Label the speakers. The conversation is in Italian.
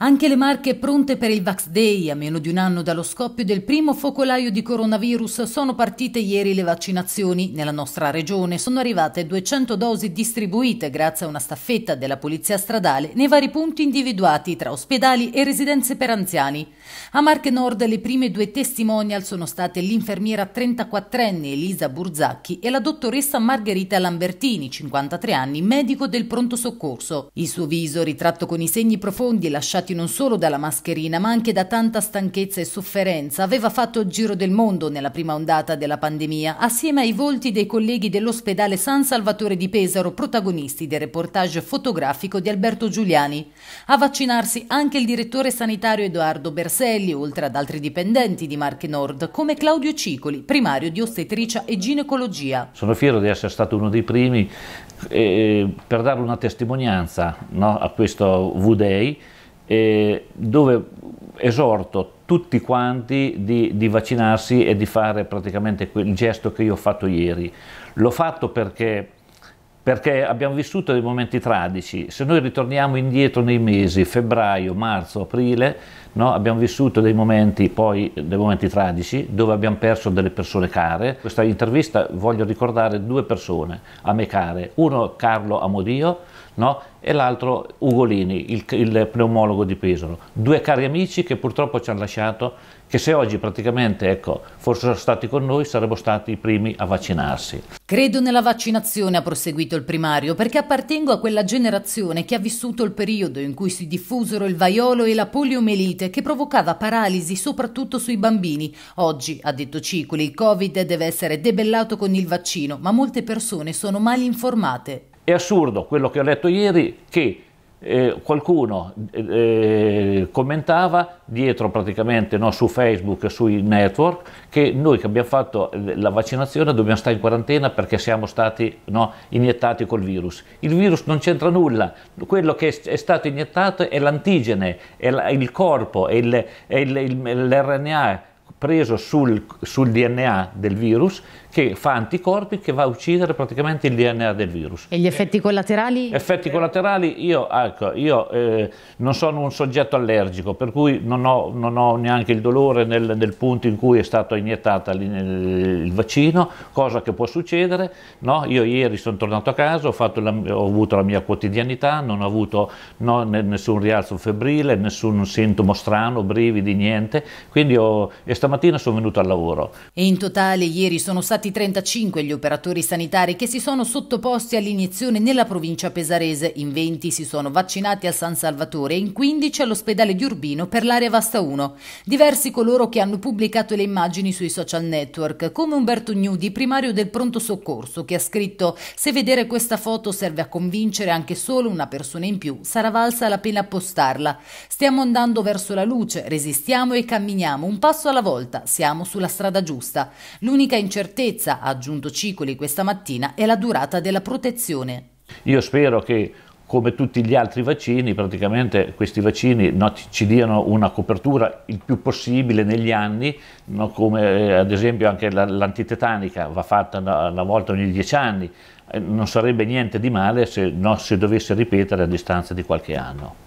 Speaker 1: Anche le Marche pronte per il Vax Day, a meno di un anno dallo scoppio del primo focolaio di coronavirus, sono partite ieri le vaccinazioni. Nella nostra regione sono arrivate 200 dosi distribuite grazie a una staffetta della Polizia Stradale nei vari punti individuati tra ospedali e residenze per anziani. A Marche Nord le prime due testimonial sono state l'infermiera 34enne Elisa Burzacchi e la dottoressa Margherita Lambertini, 53 anni, medico del pronto soccorso. Il suo viso, ritratto con i segni profondi lasciati minacciati non solo dalla mascherina ma anche da tanta stanchezza e sofferenza, aveva fatto il giro del mondo nella prima ondata della pandemia, assieme ai volti dei colleghi dell'ospedale San Salvatore di Pesaro, protagonisti del reportage fotografico di Alberto Giuliani. A vaccinarsi anche il direttore sanitario Edoardo Berselli, oltre ad altri dipendenti di Marche Nord, come Claudio Cicoli, primario di ostetricia e ginecologia.
Speaker 2: Sono fiero di essere stato uno dei primi eh, per dare una testimonianza no, a questo V-Day eh, dove esorto tutti quanti di, di, vaccinarsi e di fare praticamente quel gesto che io ho fatto ieri. L'ho fatto perché perché abbiamo vissuto dei momenti tragici. Se noi ritorniamo indietro nei mesi, febbraio, marzo, aprile, no, abbiamo vissuto dei momenti, poi, dei momenti tragici dove abbiamo perso delle persone care. In questa intervista voglio ricordare due persone a me care, uno Carlo Amodio no, e l'altro Ugolini, il, il pneumologo di Pesaro. Due cari amici che purtroppo ci hanno lasciato, che se oggi praticamente ecco, fossero stati con noi sarebbero stati i primi a vaccinarsi.
Speaker 1: Credo nella vaccinazione, ha proseguito il primario, perché appartengo a quella generazione che ha vissuto il periodo in cui si diffusero il vaiolo e la poliomielite che provocava paralisi soprattutto sui bambini. Oggi, ha detto Cicoli, il Covid deve essere debellato con il vaccino, ma molte persone sono mal informate.
Speaker 2: È assurdo quello che ho letto ieri che eh, qualcuno eh, commentava dietro praticamente no, su Facebook, e sui network, che noi che abbiamo fatto la vaccinazione dobbiamo stare in quarantena perché siamo stati no, iniettati col virus. Il virus non c'entra nulla, quello che è stato iniettato è l'antigene, è il corpo, è, il, è il, l'RNA preso sul, sul, DNA del virus che fa anticorpi che va a uccidere praticamente il DNA del virus.
Speaker 1: E gli effetti collaterali?
Speaker 2: Effetti collaterali, io, ecco, io eh, non sono un soggetto allergico, per cui non ho, non ho neanche il dolore nel, nel, punto in cui è stato iniettato il vaccino, cosa che può succedere. No? Io ieri sono tornato a casa, ho, la, ho avuto la mia quotidianità, non ho avuto no, nessun rialzo febbrile, nessun sintomo strano, brividi, niente, quindi ho, è stamattina sono venuto al lavoro.
Speaker 1: In totale ieri sono stati 35 gli operatori sanitari che si sono sottoposti all'iniezione nella provincia pesarese, in 20 si sono vaccinati a San Salvatore e in 15 all'ospedale di Urbino per l'area Vasta 1. Diversi coloro che hanno pubblicato le immagini sui social network, come Umberto Gnudi, primario del pronto soccorso, che ha scritto se vedere questa foto serve a convincere anche solo una persona in più, sarà valsa la pena postarla. Stiamo andando verso la luce, resistiamo e camminiamo un passo alla volta siamo sulla strada giusta. L'unica incertezza, ha aggiunto Cicoli questa mattina, è la durata della protezione.
Speaker 2: Io spero che come tutti gli altri vaccini, praticamente questi vaccini no, ci diano una copertura il più possibile negli anni, no, come eh, ad esempio anche la, l'antitetanica va fatta una, una volta ogni dieci anni, eh, non sarebbe niente di male se non si dovesse ripetere a distanza di qualche anno.